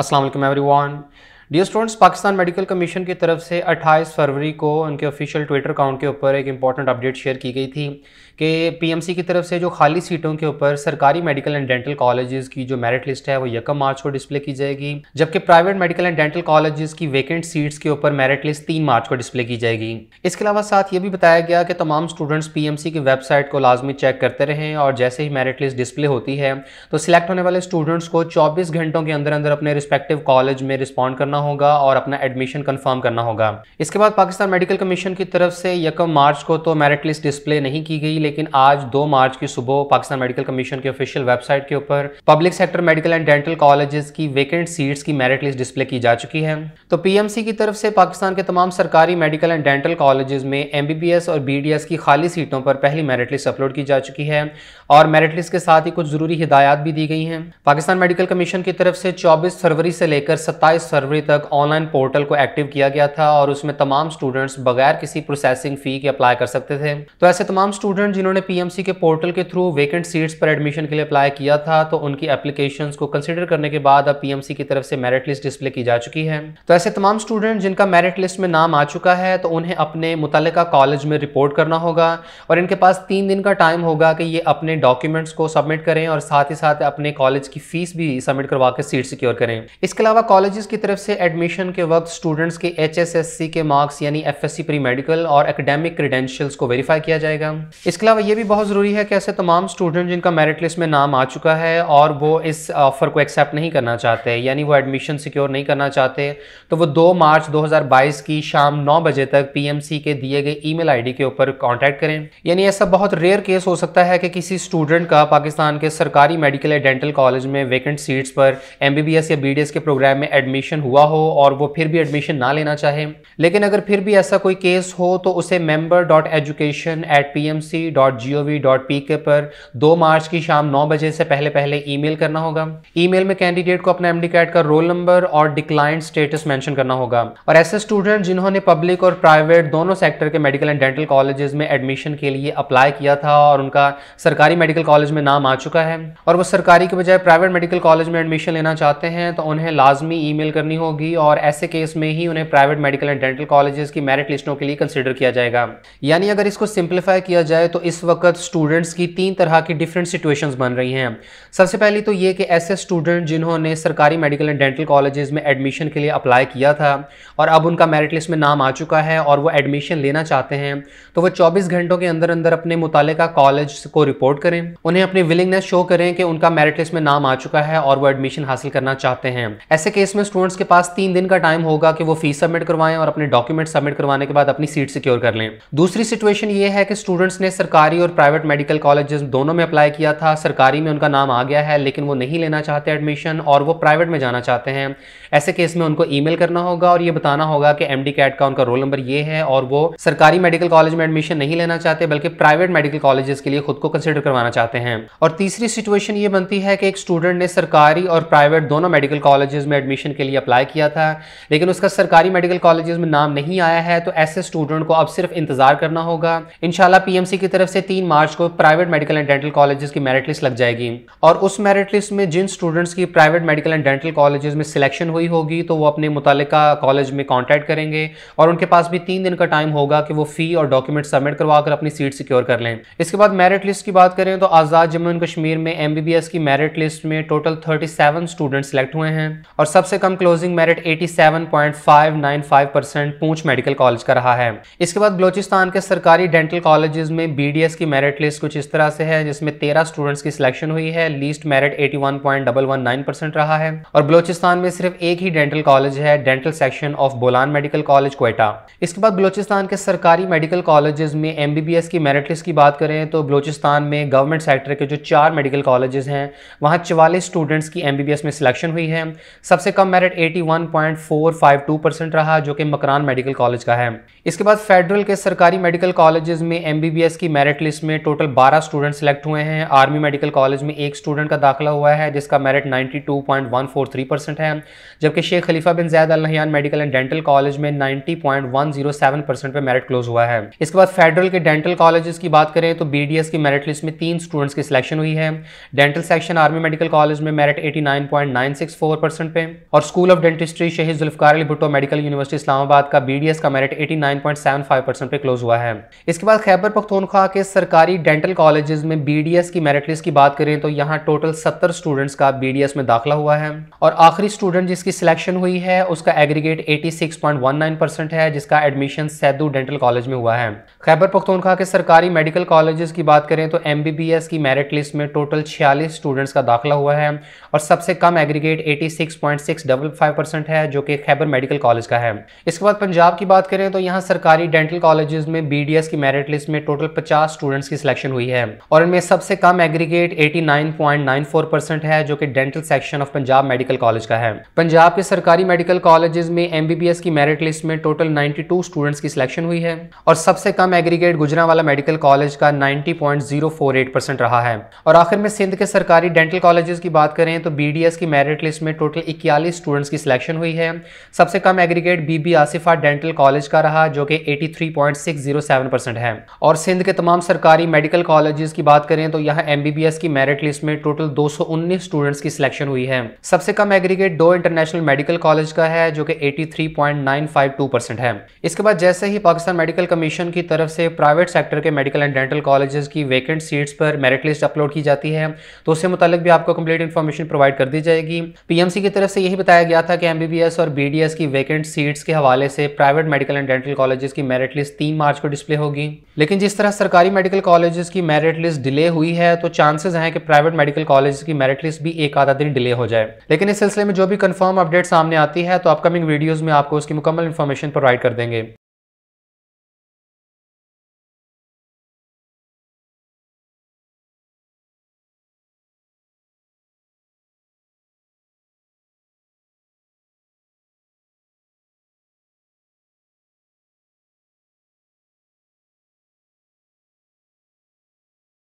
Assalamualaikum alaikum everyone. Dear students Pakistan medical commission की तरफ से 28 फरवरी को उनके ऑफिशियल ट्विटर अकाउंट के ऊपर एक इंपॉर्टेंट अपडेट शेयर की गई थी कि पीएमसी की तरफ से जो खाली सीटों के ऊपर सरकारी मेडिकल एंड डेंटल कॉलेजेस की जो मेरिट लिस्ट है वो यकम मार्च को डिस्प्ले की जाएगी जबकि private medical and dental colleges की वेकेंट सीट्स के ऊपर मेरिट लिस्ट तीन मार्च को डिस्प्ले की जाएगी इसके अलावा साथ ये भी बताया गया कि तमाम स्टूडेंट्स पीएमसी की वेबसाइट को लाजमी चेक करते रहें और जैसे ही मेरिट लिस्ट डिस्प्ले होती है तो सिलेक्ट होने वाले स्टूडेंट्स को चौबीस घंटों के अंदर अंदर अपने रिस्पेक्टिव कॉलेज में रिस्पॉन्ड करना करना होगा और अपना एडमिशन कन्फर्म करना होगा इसके बाद पाकिस्तान मेडिकल कमीशन की तरफ से यकम मार्च को तो मेरिट लिस्ट डिस्प्ले नहीं की गई लेकिन आज दो मार्च की सुबह पाकिस्तान मेडिकल कमीशन की ऑफिशियल वेबसाइट के ऊपर public sector medical and dental colleges की वेकेंट सीट्स की मेरिट लिस्ट डिस्प्ले की जा चुकी है तो पीएमसी की तरफ से पाकिस्तान के तमाम सरकारी मेडिकल एंड डेंटल कॉलेजेस में एमबीबीएस और बीडीएस की खाली सीटों पर पहली मेरिट लिस्ट अपलोड की जा चुकी है और मेरिट लिस्ट के साथ ही कुछ ज़रूरी हिदायत भी दी गई हैं पाकिस्तान मेडिकल कमीशन की तरफ से चौबीस फरवरी से लेकर सत्ताईस फरवरी तक ऑनलाइन पोर्टल को एक्टिव किया गया था और उसमें तमाम स्टूडेंट्स बगैर किसी प्रोसेसिंग फ़ी के अप्लाई कर सकते थे तो ऐसे तमाम स्टूडेंट जिन्होंने पीएमसी के पोर्टल के थ्रू वेकेंट सीट्स पर एडमिशन के लिए अप्लाई किया था तो उनकी एप्लीकेशन को कंसिडर करने के बाद अब पीएमसी की तरफ से मेरिट लिस्ट डिस्प्ले की जा चुकी है तो ऐसे तमाम स्टूडेंट जिनका मेरिट लिस्ट में नाम आ चुका है तो उन्हें अपने मुतल कॉलेज में रिपोर्ट करना होगा और इनके पास तीन दिन का टाइम होगा कि ये अपने डॉक्यूमेंट्स को सबमिट करें और साथ ही साथ अपने कॉलेज की फीस भी सबमिट करवा कर सीट सिक्योर करें इसके अलावा कॉलेजेस की तरफ से से एडमिशन के वक्त स्टूडेंट्स के एचएसएससी के मार्क्स यानी एफएससी प्री मेडिकल और एकेडमिक क्रेडेंशियल्स को वेरीफाई किया जाएगा इसके अलावा ये भी बहुत ज़रूरी है कि ऐसे तमाम स्टूडेंट जिनका मेरिट लिस्ट में नाम आ चुका है और वो इस ऑफ़र uh, को एक्सेप्ट नहीं करना चाहते यानी वो एडमिशन सिक्योर नहीं करना चाहते तो वो दो मार्च दो की शाम नौ बजे तक पी के दिए गए ई मेल के ऊपर कॉन्टैक्ट करें यानी ऐसा बहुत रेयर केस हो सकता है कि किसी स्टूडेंट का पाकिस्तान के सरकारी मेडिकल या डेंटल कॉलेज में वेकेंट सीट्स पर एम या बी के प्रोग्राम में एडमिशन हुआ हुआ हो और वो फिर भी एडमिशन ना लेना चाहे लेकिन अगर फिर भी ऐसा कोई केस हो तो उसे member dot education at P M C dot G O V dot P K पर दो मार्च की शाम नौ बजे से पहले पहले ई मेल करना होगा ई मेल में कैंडिडेट को अपना एम डी कैट का रोल नंबर और डिक्लाइन स्टेटस मैंशन करना होगा और ऐसे स्टूडेंट जिन्होंने पब्लिक और प्राइवेट दोनों सेक्टर के मेडिकल एंड डेंटल कॉलेजेस में एडमिशन के लिए अप्लाई किया था और उनका सरकारी मेडिकल कॉलेज में नाम आ चुका है और वो सरकारी के बजाय प्राइवेट मेडिकल कॉलेज में एडमिशन लेना चाहते हैं तो उन्हें लाजमी मेल करनी होगी होगी और ऐसे केस में ही उन्हें private medical and dental colleges की मेरिट लिस्टों के लिए कंसिडर किया जाएगा यानी अगर इसको सिंप्लीफाई किया जाए तो इस वक्त स्टूडेंट्स की तीन तरह की डिफरेंट सिचुएशन बन रही हैं सबसे पहले तो ये कि ऐसे स्टूडेंट जिन्होंने सरकारी मेडिकल एंड डेंटल कॉलेजेस में एडमिशन के लिए अप्लाई किया था और अब उनका मेरिट लिस्ट में नाम आ चुका है और वो एडमिशन लेना चाहते हैं तो वो 24 घंटों के अंदर अंदर अपने मुताल कॉलेज को रिपोर्ट करें उन्हें अपनी विलिंगनेस शो करें कि उनका मेरिट लिस्ट में नाम आ चुका है और वो एडमिशन हासिल करना चाहते हैं ऐसे केस में स्टूडेंट्स के पास पास तीन दिन का टाइम होगा कि वो फीस सबमिट करवाएं और अपने डॉक्यूमेंट सबमिट करवाने के बाद अपनी सीट सिक्योर कर लें दूसरी सिचुएशन ये है कि स्टूडेंट्स ने सरकारी और प्राइवेट मेडिकल कॉलेज दोनों में अप्लाई किया था सरकारी में उनका नाम आ गया है लेकिन वो नहीं लेना चाहते एडमिशन और वो प्राइवेट में जाना चाहते हैं ऐसे केस में उनको ईमेल करना होगा और ये बताना होगा कि एमडी कैट का उनका रोल नंबर ये है और वो सरकारी मेडिकल कॉलेज में एडमिशन नहीं लेना चाहते बल्कि प्राइवेट मेडिकल कॉलेजेस के लिए खुद को कंसिडर करवाना चाहते हैं और तीसरी सिचुएशन ये बनती है कि एक स्टूडेंट ने सरकारी और प्राइवेट दोनों मेडिकल कॉलेजेस में एडमिशन के लिए अप्लाई किया था लेकिन उसका सरकारी मेडिकल कॉलेज में नाम नहीं आया है तो ऐसे स्टूडेंट को अब सिर्फ इंतजार करना होगा इनशाला पीएमसी की तरफ से तीन मार्च को private medical and dental colleges की मेरिट लिस्ट लग जाएगी और उस मेरिट लिस्ट में जिन स्टूडेंट्स की private medical and dental colleges में सिलेक्शन हुई होगी तो वो अपने मुतल कॉलेज में कॉन्टैक्ट करेंगे और उनके पास भी तीन दिन का टाइम होगा कि वो फी और डॉक्यूमेंट सबमिट करवाकर अपनी सीट सिक्योर कर लें इसके बाद मेरिट लिस्ट की बात करें तो आज़ाद जम्मू एंड कश्मीर में एमबीबीएस की मेरिट लिस्ट में टोटल थर्टी स्टूडेंट सिलेक्ट हुए हैं और सबसे कम closing merit 87.595 percent Poonch medical college का रहा है इसके बाद बलोचिस्तान के सरकारी डेंटल कॉलेजेस में बीडीएस की मेरिट लिस्ट कुछ इस तरह से है जिसमें तेरह स्टूडेंट्स की सिलेक्शन हुई है लीस्ट मेरिट 81.119 परसेंट रहा है और बलोचिस्तान में सिर्फ एक ही डेंटल कॉलेज है dental section of Bolan medical college Quetta इसके बाद बलोचिस्तान के सरकारी मेडिकल कॉलेजेस में एम की मेरिट लिस्ट की बात करें तो बलोचिस्तान में गवर्नमेंट सेक्टर के जो चार मेडिकल कॉलेजेस हैं वहाँ चवालीस स्टूडेंट्स की एम में सिलेक्शन हुई है सबसे कम मेरिट एटी 1.452 परसेंट रहा जो कि मकरान मेडिकल कॉलेज का है इसके बाद फेडरल के सरकारी मेडिकल कॉलेजेस में एमबीबीएस की मेरिट लिस्ट में टोटल 12 स्टूडेंट सेलेक्ट हुए हैं आर्मी मेडिकल कॉलेज में एक स्टूडेंट का दाखिला हुआ है जिसका मेरिट 92.143 परसेंट है जबकि Sheikh Khalifa bin Zayed Al medical and dental college में नाइन्टी परसेंट पर मेरिट क्लोज हुआ है इसके बाद फेडरल के डेंटल कॉलेज की बात करें तो बी की मेरिट लिस्ट में तीन स्टूडेंट्स की सिलेक्शन हुई है dental section army medical college में मेरिट एटी पे और school of dental dentistry Shaheed Zulfikar Ali Bhutto medical university Islamabad का बीडीएस का मेरिट 89.75 परसेंट पे क्लोज हुआ है इसके बाद खैबर पख्तूनख्वा के सरकारी डेंटल कॉलेजेस में बीडीएस की मेरिट लिस्ट की बात करें तो यहाँ टोटल सत्तर स्टूडेंट्स का बीडीएस में दाखिला हुआ है और आखिरी स्टूडेंट जिसकी सिलेक्शन हुई है उसका एग्रीगेट एटी है जिसका एडमिशन सैदू डेंटल कॉलेज में हुआ है खैबर पख्तूनख्वा के सरकारी मेडिकल कॉलेजेस की बात करें तो एम की मेरिट लिस्ट में टोटल छियालीस स्टूडेंट्स का दाखिला हुआ है और सबसे कम एग्रीगेट एटी परसेंट है जो कि खैबर मेडिकल कॉलेज का है इसके बाद पंजाब की बात करें तो यहाँ सरकारी डेंटल कॉलेज में बी की मेरिट लिस्ट में टोटल पचास स्टूडेंट्स की सिलेक्शन हुई है और इनमें सबसे कम एग्रीगेट 89.94 परसेंट है जो कि dental section of Punjab medical college का है पंजाब के सरकारी मेडिकल कॉलेजेस में एम की मेरिट लिस्ट में टोटल 92 स्टूडेंट्स की सिलेक्शन हुई है और सबसे कम एग्रीगेट गुजरावाला मेडिकल कॉलेज का 90.048 परसेंट रहा है और आखिर में सिंध के सरकारी डेंटल कॉलेजेस की बात करें तो बीडीएस की मेरिट लिस्ट में टोटल इक्यालीस स्टूडेंट्स की सिलेक्शन हुई है सबसे कम aggregate Bibi Asifa dental college का रहा जो कि 83.607 परसेंट है और सिंध के तमाम सरकारी मेडिकल कॉलेजेस की बात करें तो यहाँ एमबीबीएस की मेरिट लिस्ट में टोटल 219 स्टूडेंट्स की सिलेक्शन हुई है सबसे कम एग्रीगेट दो इंटरनेशनल मेडिकल कॉलेज का है जो कि 83.952 परसेंट है इसके बाद जैसे ही पाकिस्तान मेडिकल कमीशन की तरफ से प्राइवेट सेक्टर के मेडिकल एंड डेंटल कॉलेजेस की वैकेंट सीट्स पर मेरिट लिस्ट अपलोड की जाती है तो उससे मुतालिक भी आपको कंप्लीट इन्फॉर्मेशन प्रोवाइड कर दी जाएगी पीएमसी की तरफ से यही बताया गया था के एम और बी की वैकेंट सीट्स के हवाले से private medical and dental colleges की मेरिट लिस्ट तीन मार्च को डिस्प्ले होगी लेकिन जिस तरह सरकारी मेडिकल कॉलेजेस की मेरिट लिस्ट डिले हुई है तो चांसेस हैं कि प्राइवेट मेडिकल कॉलेज की मेरिट लिस्ट भी एक आधा दिन डिले हो जाए लेकिन इस सिलसिले में जो भी कन्फर्म अपडेट सामने आती है तो अपकमिंग वीडियोज में आपको उसकी मुकम्मल इन्फॉर्मेशन प्रोवाइड कर देंगे